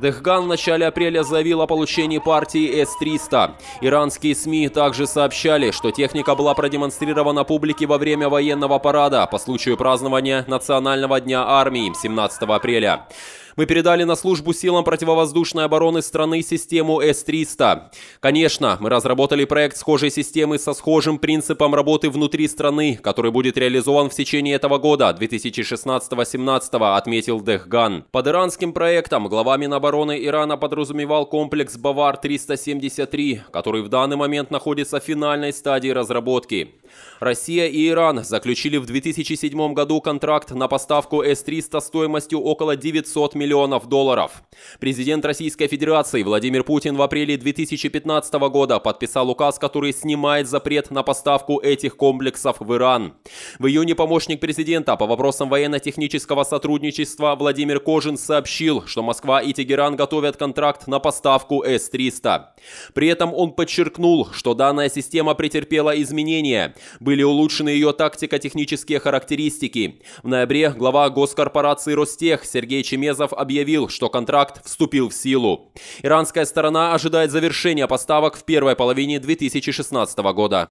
Дехган в начале апреля заявил о получении партии С-300. Иранские СМИ также сообщали, что техника была продемонстрирована публике во время военного парада по случаю празднования Национального дня армии 17 апреля. Мы передали на службу силам противовоздушной обороны страны систему С-300. Конечно, мы разработали проект схожей системы со схожим принципом работы внутри страны, который будет реализован в течение этого года, 2016 2017 отметил Дехган. Под иранским проектом глава Минобороны Ирана подразумевал комплекс «Бавар-373», который в данный момент находится в финальной стадии разработки. Россия и Иран заключили в 2007 году контракт на поставку С-300 стоимостью около 900 миллионов долларов. Президент Российской Федерации Владимир Путин в апреле 2015 года подписал указ, который снимает запрет на поставку этих комплексов в Иран. В июне помощник президента по вопросам военно-технического сотрудничества Владимир Кожин сообщил, что Москва и Тегеран готовят контракт на поставку С-300. При этом он подчеркнул, что данная система претерпела изменения. Были улучшены ее тактико-технические характеристики. В ноябре глава госкорпорации Ростех Сергей Чемезов объявил, что контракт вступил в силу. Иранская сторона ожидает завершения поставок в первой половине 2016 года.